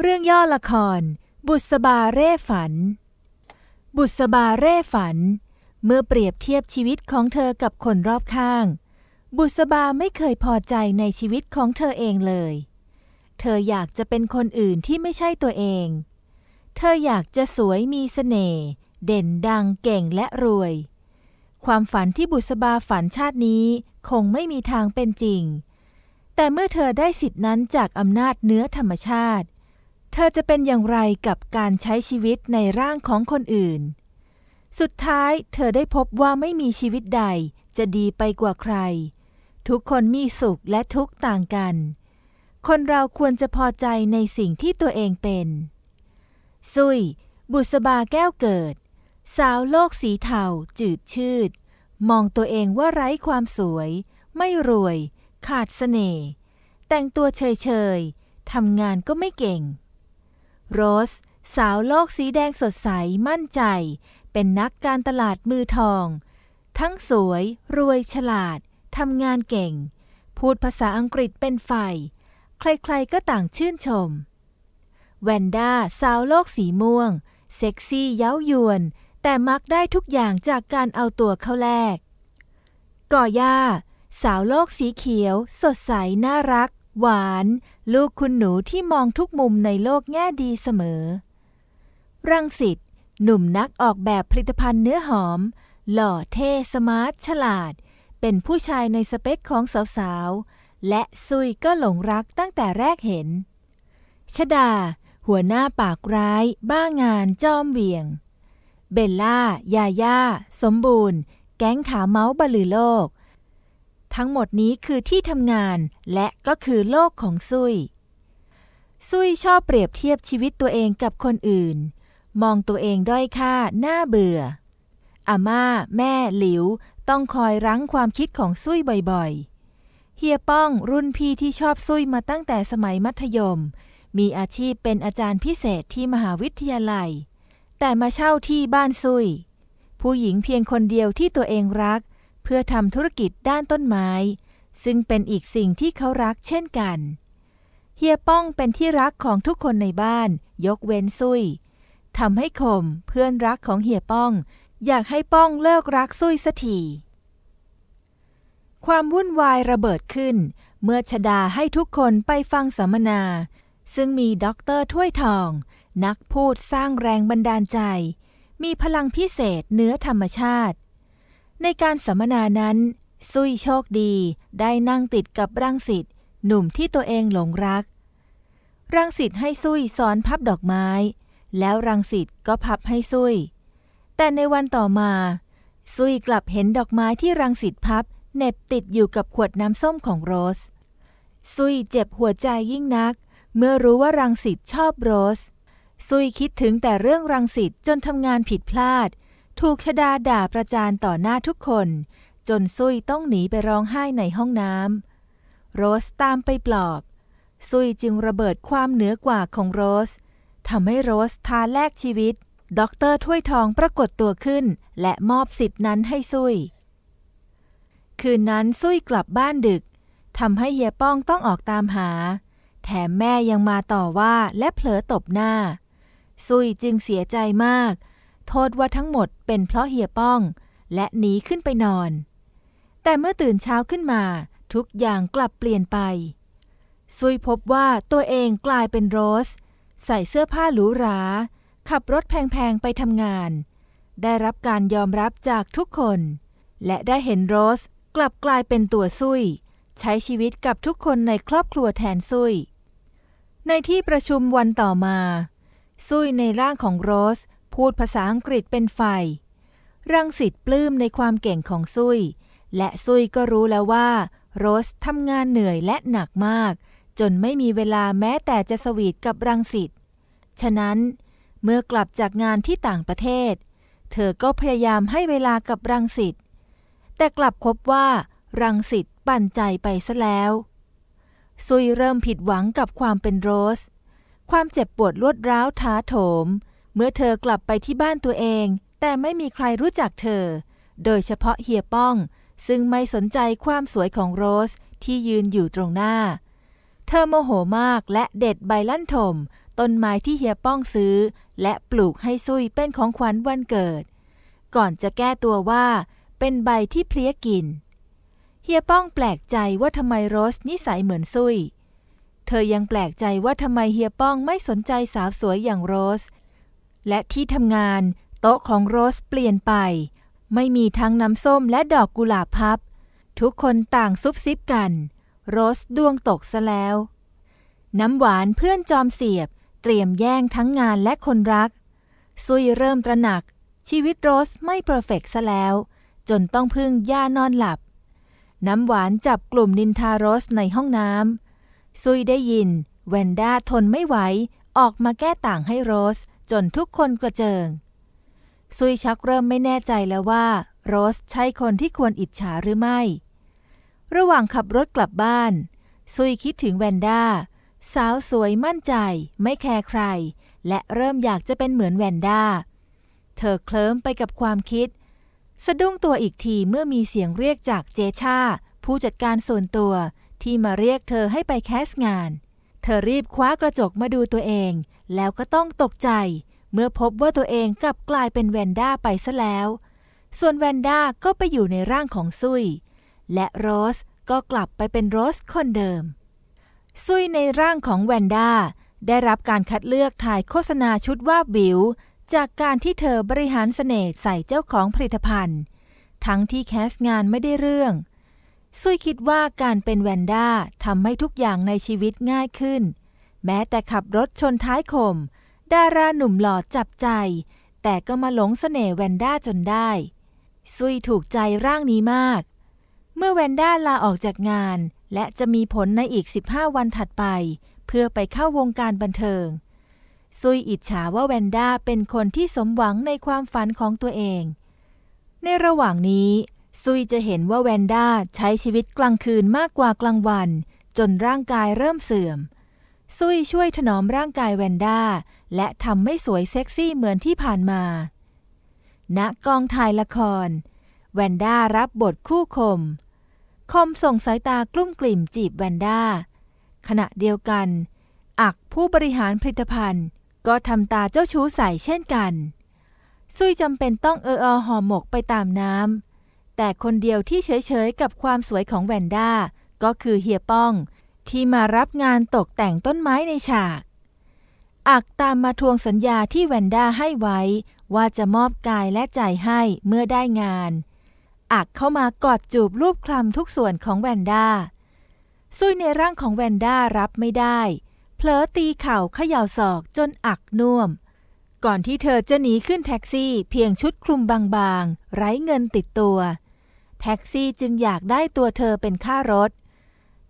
เรื่องย่อละคร บุษบาเร่ฝัน บุษบาเร่ฝันเมื่อเปรียบเทียบชีวิตของเธอกับคนรอบข้าง บุษบาไม่เคยพอใจในชีวิตของเธอเองเลย เธออยากจะเป็นคนอื่นที่ไม่ใช่ตัวเอง เธออยากจะสวยมีสเสน่ห์เด่นดังเก่งและรวย ความฝันที่บุษบาฝันชาตินี้คงไม่มีทางเป็นจริง แต่เมื่อเธอได้สิทธินั้นจากอำนาจเนื้อธรรมชาติเธอจะเป็นอย่างไรกับการใช้ชีวิตในร่างของคนอื่น สุดท้ายเธอได้พบว่าไม่มีชีวิตใดจะดีไปกว่าใคร ทุกคนมีสุขและทุกต่างกัน คนเราควรจะพอใจในสิ่งที่ตัวเองเป็นซุยบุษบาแก้วเกิดสาวโลกสีเทาจืดชืด มองตัวเองว่าไร้ความสวย ไม่รวย ขาดสเสน่ห์แต่งตัวเฉยๆ ทำงานก็ไม่เก่งโรสสาวโลกสีแดงสดใสมั่นใจ เป็นนักการตลาดมือทอง ทั้งสวย รวยฉลาดทำงานเก่ง พูดภาษาอังกฤษเป็นไฟใครๆก็ต่างชื่นชม แวนด้าสาวโลกสีม่วง เซ็กซี่เย้ายวน แต่มักได้ทุกอย่างจากการเอาตัวเข้าแลกก่อย่าสาวโลกสีเขียว สดใส น่ารักหวานลูกคุณหนูที่มองทุกมุมในโลกแง่ดีเสมอ รังสิตหนุ่มนักออกแบบผลิตภัณฑ์เนื้อหอม หล่อเท่สมาร์ทฉลาด เป็นผู้ชายในสเปคของสาวๆ และซุยก็หลงรักตั้งแต่แรกเห็น ชดา หัวหน้าปากร้าย บ้างานจอมเวียง เบลล่ายาย่าสมบูรณ์ แก๊งขาเมาส์บลือโลกทั้งหมดนี้คือที่ทำงานและก็คือโลกของซุยซุยชอบเปรียบเทียบชีวิตตัวเองกับคนอื่น มองตัวเองด้อยค่าน่าเบื่อ อาม่า แม่ หลิวต้องคอยรั้งความคิดของซุยบ่อยๆ เฮียป้องรุ่นพี่ที่ชอบซุยมาตั้งแต่สมัยมัธยม มีอาชีพเป็นอาจารย์พิเศษที่มหาวิทยาลัย แต่มาเช่าที่บ้านซุยผู้หญิงเพียงคนเดียวที่ตัวเองรักเพื่อทำธุรกิจด้านต้นไม้ ซึ่งเป็นอีกสิ่งที่เขารักเช่นกันเฮียป้องเป็นที่รักของทุกคนในบ้าน ยกเว้นซุยทำให้คมเพื่อนรักของเฮียป้อง อยากให้ป้องเลิกรักซุยสักทีความวุ่นวายระเบิดขึ้น เมื่อชดาให้ทุกคนไปฟังสัมมนา ซึ่งมีด็อกเตอร์ถ้วยทอง นักพูดสร้างแรงบันดาลใจ มีพลังพิเศษเนื้อธรรมชาติในการสัมมนานั้นซุยโชคดีได้นั่งติดกับรังสิตหนุ่มที่ตัวเองหลงรัก รังสิตให้ซุยสอนพับดอกไม้ แล้วรังสิตก็พับให้ซุยแต่ในวันต่อมาซุยกลับเห็นดอกไม้ที่รังสิตพับ เน็บติดอยู่กับขวดน้ำส้มของโรสซุยเจ็บหัวใจยิ่งนัก เมื่อรู้ว่ารังสิตชอบโรสซุยคิดถึงแต่เรื่องรังสิตจนทำงานผิดพลาดถูกชดาด่าประจานต่อหน้าทุกคน จนซุยต้องหนีไปร้องไห้ในห้องน้ำโรสตามไปปลอบซุยจึงระเบิดความเหนือกว่าของโรสทำให้โรสทาแลกชีวิตด็อกเตอร์ถ้วยทองปรากฏตัวขึ้น และมอบสิทธินั้นให้ซุยคืนนั้นซุยกลับบ้านดึกทำให้เฮียป้องต้องออกตามหา แถมแม่ยังมาต่อว่าและเผลอตบหน้าซุยจึงเสียใจมากโทษว่าทั้งหมดเป็นเพราะเฮียป้อง และหนีขึ้นไปนอน แต่เมื่อตื่นเช้าขึ้นมา ทุกอย่างกลับเปลี่ยนไป ซุยพบว่าตัวเองกลายเป็นโรสใส่เสื้อผ้าหรูหราขับรถแพงๆไปทำงาน ได้รับการยอมรับจากทุกคน และได้เห็นโรสกลับกลายเป็นตัวซุยใช้ชีวิตกับทุกคนในครอบครัวแทนซุยในที่ประชุมวันต่อมาซุยในร่างของโรสพูดภาษาอังกฤษเป็นไฟ รังสิตปลื้มในความเก่งของซุยและซุยก็รู้แล้วว่าโรสทำงานเหนื่อยและหนักมาก จนไม่มีเวลาแม้แต่จะสวีทกับรังสิตฉะนั้นเมื่อกลับจากงานที่ต่างประเทศ เธอก็พยายามให้เวลากับรังสิตแต่กลับพบว่า รังสิตปั่นใจไปซะแล้ว ซุยเริ่มผิดหวังกับความเป็นโรส ความเจ็บปวดรวดร้าวท้าโถมเมื่อเธอกลับไปที่บ้านตัวเอง แต่ไม่มีใครรู้จักเธอ โดยเฉพาะเฮียป้อง ซึ่งไม่สนใจความสวยของโรสที่ยืนอยู่ตรงหน้า เธอโมโหมากและเด็ดใบลั่นถมต้นไม้ที่เฮียป้องซื้อ และปลูกให้ซุยเป็นของขวัญวันเกิด ก่อนจะแก้ตัวว่า เป็นใบที่เพลี้ยกินเฮียป้องแปลกใจว่าทำไมโรสนิสัยเหมือนซุย เธอยังแปลกใจว่าทำไมเฮียป้องไม่สนใจสาวสวยอย่างโรสและที่ทำงานโต๊ะของโรสเปลี่ยนไป ไม่มีทั้งน้ำส้มและดอกกุหลาบพับ ทุกคนต่างซุบซิบกันโรสดวงตกซะแล้ว น้ำหวานเพื่อนจอมเสียบ เตรียมแย่งทั้งงานและคนรัก ซุยเริ่มตระหนัก ชีวิตโรสไม่เพอร์เฟกซะแล้ว จนต้องพึ่งย่านอนหลับ น้ำหวานจับกลุ่มนินทาโรสในห้องน้ำซุยได้ยิน แวนด้าทนไม่ไหวออกมาแก้ต่างให้โรสจนทุกคนกระเจิงซุยชักเริ่มไม่แน่ใจแล้วว่าโรสใช่คนที่ควรอิจฉาหรือไม่ ระหว่างขับรถกลับบ้านซุยคิดถึงแวนด้าสาวสวยมั่นใจไม่แคร์ใคร และเริ่มอยากจะเป็นเหมือนแวนด้าเธอเคลิ้มไปกับความคิด สะดุ้งตัวอีกทีเมื่อมีเสียงเรียกจากเจชาผู้จัดการส่วนตัวที่มาเรียกเธอให้ไปแคสงาน เธอรีบคว้ากระจกมาดูตัวเองแล้วก็ต้องตกใจเมื่อพบว่าตัวเองกลับกลายเป็นแวนด้าไปซะแล้ว ส่วนแวนด้าก็ไปอยู่ในร่างของซุย และโรสก็กลับไปเป็นโรสคนเดิม ซุยในร่างของแวนด้าได้รับการคัดเลือกถ่ายโฆษณาชุดว่าบิว จากการที่เธอบริหารสเสน่ห์ใส่เจ้าของผลิตภัณฑ์ ทั้งที่แคสงานไม่ได้เรื่อง ซุยคิดว่าการเป็นแวนด้าทำให้ทุกอย่างในชีวิตง่ายขึ้นแม้แต่ขับรถชนท้ายคมดาราหนุ่มหล่อจับใจ แต่ก็มาหลงเสน่ห์แวนด้าจนได้ซุยถูกใจร่างนี้มาก เมื่อแวนด้าลาออกจากงาน และจะมีผลในอีก 15 วันถัดไป เพื่อไปเข้าวงการบันเทิงซุยอิจฉาว่าแวนด้าเป็นคนที่สมหวังในความฝันของตัวเอง ในระหว่างนี้ ซุยจะเห็นว่าแวนด้าใช้ชีวิตกลางคืนมากกว่ากลางวัน จนร่างกายเริ่มเสื่อมซุยช่วยถนอมร่างกายแวนด้า และทำไม่สวยเซ็กซี่เหมือนที่ผ่านมา ณกองถ่ายละคร แวนด้ารับบทคู่คม คมส่งสายตากลุ้มกลิ่มจีบแวนด้าขณะเดียวกัน อักผู้บริหารผลิตภัณฑ์ ก็ทำตาเจ้าชู้ใส่เช่นกัน ซุยจำเป็นต้องเอออหออหมกไปตามน้ำแต่คนเดียวที่เฉยๆกับความสวยของแวนด้าก็คือเฮียป้องที่มารับงานตกแต่งต้นไม้ในฉาก อักตามมาทวงสัญญาที่แวนด้าให้ไว้ ว่าจะมอบกายและใจให้เมื่อได้งาน อักเข้ามากอดจูบรูปคลำทุกส่วนของแวนด้าซุยในร่างของแวนด้ารับไม่ได้ เผลอตีเข่าเขย่าศอกจนอักน่วม ก่อนที่เธอจะหนีขึ้นแท็กซี่เพียงชุดคลุมบางๆ ไร้เงินติดตัว แท็กซี่จึงอยากได้ตัวเธอเป็นค่ารถ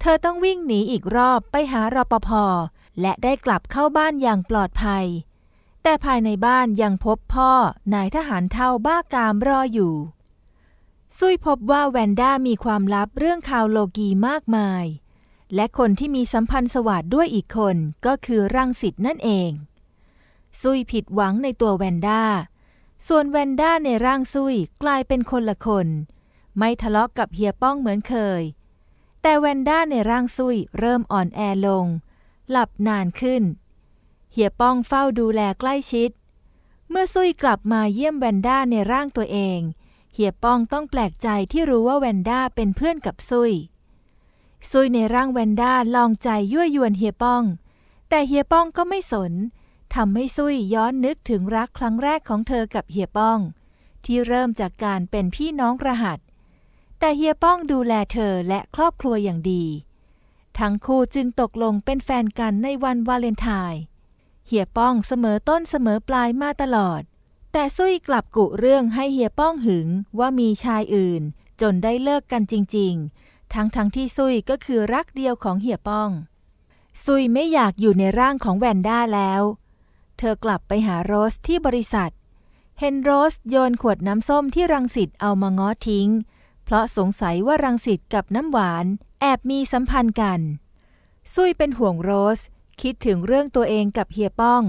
เธอต้องวิ่งหนีอีกรอบไปหารปภและได้กลับเข้าบ้านอย่างปลอดภัย แต่ภายในบ้านยังพบพ่อนายทหารเท่าบ้ากามรออยู่ซุยพบว่าแวนด้ามีความลับเรื่องข่าวโลกีมากมาย และคนที่มีสัมพันธ์สวัสดด้วยอีกคน ก็คือรังสิตนั่นเองซุยผิดหวังในตัวแวนด้าส่วนแวนด้าในร่างซุยกลายเป็นคนละคน ไม่ทะเลาะกกับเฮียป้องเหมือนเคยแต่แวนด้าในร่างซุยเริ่มอ่อนแอลง หลับนานขึ้น เฮียป้องเฝ้าดูแลใกล้ชิด เมื่อซุยกลับมาเยี่ยมแวนด้าในร่างตัวเอง เฮียป้องต้องแปลกใจที่รู้ว่าแวนด้าเป็นเพื่อนกับซุยซุยในร่างแวนด้าลองใจยั่วยวนเฮียป้อง แต่เฮียป้องก็ไม่สนทำให้ซุยย้อนนึกถึงรักครั้งแรกของเธอกับเฮียป้อง ที่เริ่มจากการเป็นพี่น้องรหัสแต่เฮียป้องดูแลเธอและครอบครัวอย่างดี ทั้งคู่จึงตกลงเป็นแฟนกันในวันวาเลนไทน์ เฮียป้องเสมอต้นเสมอปลายมาตลอด แต่ซุยกลับกุเรื่องให้เฮียป้องหึงว่ามีชายอื่นจนได้เลิกกันจริง ๆ ทั้งๆทที่ซุยก็คือรักเดียวของเฮียป้อง ซุยไม่อยากอยู่ในร่างของแวนด้าแล้ว เธอกลับไปหาโรสที่บริษัทเห็นโรสโยนขวดน้ำส้มที่รังสิตเอามาง้อทิ้งพราะสงสัยว่ารังสิตกับน้ำหวาน แอบมีสัมพันธ์กันซุยเป็นห่วงโรสคิดถึงเรื่องตัวเองกับเฮียป้อง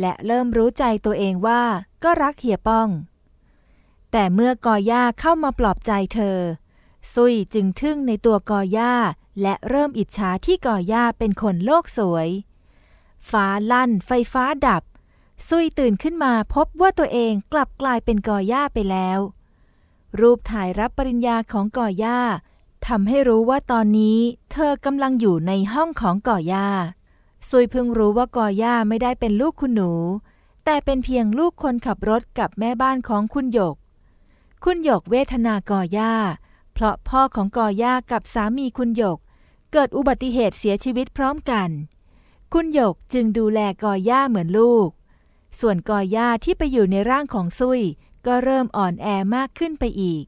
และเริ่มรู้ใจตัวเองว่าก็รักเฮียป้อง แต่เมื่อกอย่าเข้ามาปลอบใจเธอซุยจึงทึ่งในตัวกอย่าและเริ่มอิจฉาที่กอย่าเป็นคนโลกสวย ฟ้าลั่นไฟฟ้าดับซุยตื่นขึ้นมาพบว่าตัวเองกลับกลายเป็นกอย่าไปแล้วรูปถ่ายรับปริญญาของก่อย่าทำให้รู้ว่าตอนนี้เธอกำลังอยู่ในห้องของก่อย่าซุยเพิ่งรู้ว่าก่อย่าไม่ได้เป็นลูกคุณหนู แต่เป็นเพียงลูกคนขับรถกับแม่บ้านของคุณหยก คุณหยกเวทนาก่อย่าเพราะพ่อของก่อย่ากับสามีคุณหยก เกิดอุบัติเหตุเสียชีวิตพร้อมกัน คุณหยกจึงดูแลก่อย่าเหมือนลูก ส่วนก่อย่าที่ไปอยู่ในร่างของซุยก็เริ่มอ่อนแอมากขึ้นไปอีก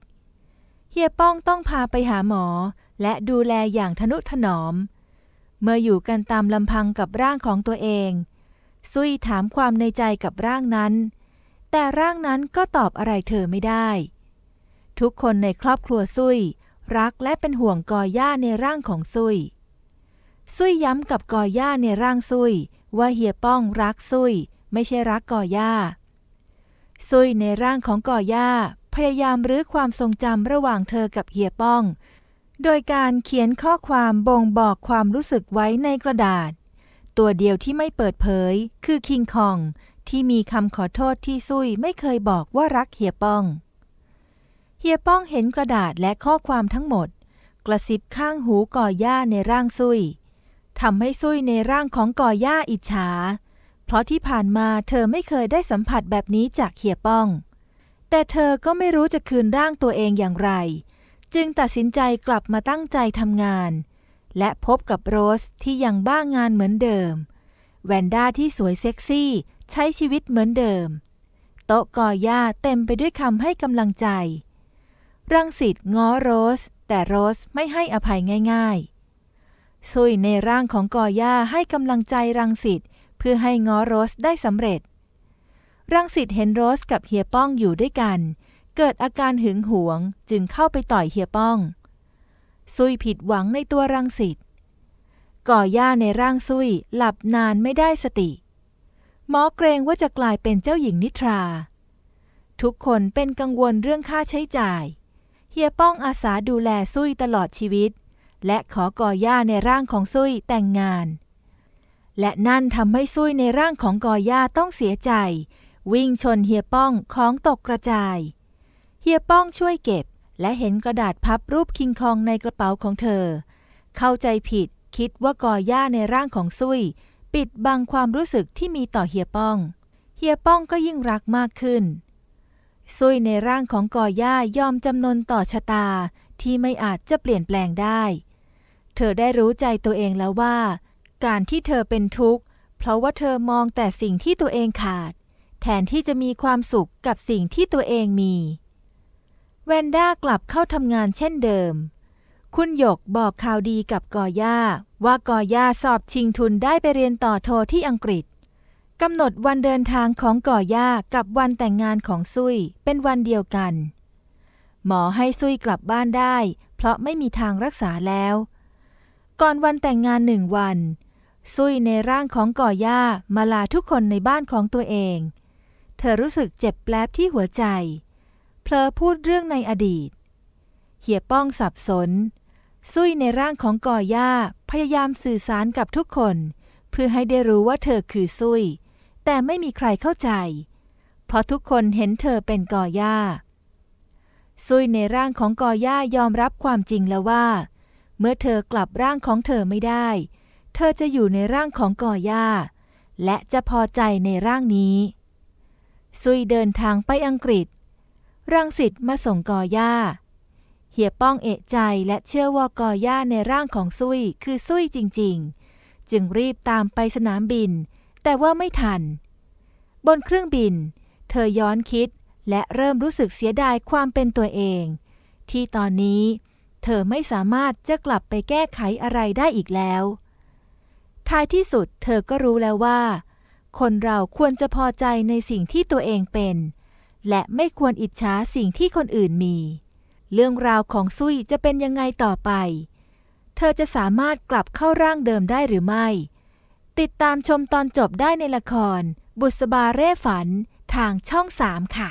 เฮียป้องต้องพาไปหาหมอและดูแลอย่างทนุถนอม เมื่ออยู่กันตามลำพังกับร่างของตัวเองซุยถามความในใจกับร่างนั้น แต่ร่างนั้นก็ตอบอะไรเธอไม่ได้ ทุกคนในครอบครัวซุยรักและเป็นห่วงกอย่าในร่างของซุยซุยย้ำกับกอย่าในร่างซุยว่าเฮียป้องรักซุยไม่ใช่รักกอย่าซุยในร่างของก่อย่าพยายามรื้อความทรงจำระหว่างเธอกับเฮียป้อง โดยการเขียนข้อความบ่งบอกความรู้สึกไว้ในกระดาษ ตัวเดียวที่ไม่เปิดเผยคือคิงคอง ที่มีคำขอโทษที่ซุยไม่เคยบอกว่ารักเฮียป้องเฮียป้องเห็นกระดาษและข้อความทั้งหมด กระซิบข้างหูก่อย่าในร่างซุยทำให้ซุยในร่างของก่อย่าอิจฉาเพราะที่ผ่านมาเธอไม่เคยได้สัมผัสแบบนี้จากเฮียป้อง แต่เธอก็ไม่รู้จะคืนร่างตัวเองอย่างไร จึงตัดสินใจกลับมาตั้งใจทำงาน และพบกับโรสที่ยังบ้างงานเหมือนเดิม แวนด้าที่สวยเซ็กซี่ใช้ชีวิตเหมือนเดิม โต๊ะกอหญ้าเต็มไปด้วยคำให้กำลังใจ รังสิตง้อโรสแต่โรสไม่ให้อภัยง่ายๆซุยในร่างของกอหญ้าให้กำลังใจรังสิตเพื่อให้ง้อโรสได้สำเร็จ รังสิตเห็นโรสกับเฮียป้องอยู่ด้วยกัน เกิดอาการหึงหวงจึงเข้าไปต่อยเฮียป้องซุยผิดหวังในตัวรังสิตก่อหญ้าในร่างซุยหลับนานไม่ได้สติ หมอเกรงว่าจะกลายเป็นเจ้าหญิงนิทรา ทุกคนเป็นกังวลเรื่องค่าใช้จ่าย เฮียป้องอาสาดูแลซุยตลอดชีวิต และขอก่อหญ้าในร่างของซุยแต่งงานและนั่นทำให้ซุยในร่างของกอย่าต้องเสียใจ วิ่งชนเฮียป้องของตกกระจายเฮียป้องช่วยเก็บ และเห็นกระดาษพับรูปคิงคองในกระเป๋าของเธอ เข้าใจผิดคิดว่ากอย่าในร่างของซุยปิดบังความรู้สึกที่มีต่อเฮียป้องเฮียป้องก็ยิ่งรักมากขึ้นซุยในร่างของกอย่ายอมจำนนต่อชะตา ที่ไม่อาจจะเปลี่ยนแปลงได้ เธอได้รู้ใจตัวเองแล้วว่าการที่เธอเป็นทุกข์เพราะว่าเธอมองแต่สิ่งที่ตัวเองขาดแทนที่จะมีความสุขกับสิ่งที่ตัวเองมี แวนด้ากลับเข้าทำงานเช่นเดิม คุณหยกบอกข่าวดีกับกอย่าว่ากอย่าสอบชิงทุนได้ไปเรียนต่อโทที่อังกฤษกำหนดวันเดินทางของกอย่ากับวันแต่งงานของซุยเป็นวันเดียวกัน หมอให้ซุยกลับบ้านได้ เพราะไม่มีทางรักษาแล้ว ก่อนวันแต่งงานหนึ่งวันซุยในร่างของก่อย่ามาลาทุกคนในบ้านของตัวเอง เธอรู้สึกเจ็บแปลบที่หัวใจ เพลอพูดเรื่องในอดีต เหียป้องสับสนซุยในร่างของก่อย่าพยายามสื่อสารกับทุกคนเพื่อให้ได้รู้ว่าเธอคือซุยแต่ไม่มีใครเข้าใจ เพราะทุกคนเห็นเธอเป็นก่อย่าซุยในร่างของกอย่ายอมรับความจริงแล้วว่า เมื่อเธอกลับร่างของเธอไม่ได้เธอจะอยู่ในร่างของก่อหญ้าและจะพอใจในร่างนี้ซุยเดินทางไปอังกฤษ รังสิตมาส่งก่อหญ้าเฮียป้องเอะใจและเชื่อว่าก่อหญ้าในร่างของซุยคือซุยจริงๆ จึงรีบตามไปสนามบิน แต่ว่าไม่ทัน บนเครื่องบิน เธอย้อนคิดและเริ่มรู้สึกเสียดายความเป็นตัวเอง ที่ตอนนี้ เธอไม่สามารถจะกลับไปแก้ไขอะไรได้อีกแล้วท้ายที่สุดเธอก็รู้แล้วว่า คนเราควรจะพอใจในสิ่งที่ตัวเองเป็น และไม่ควรอิจฉาสิ่งที่คนอื่นมี เรื่องราวของซุยจะเป็นยังไงต่อไป เธอจะสามารถกลับเข้าร่างเดิมได้หรือไม่ ติดตามชมตอนจบได้ในละคร บุษบาเร่ฝันทางช่องสามค่ะ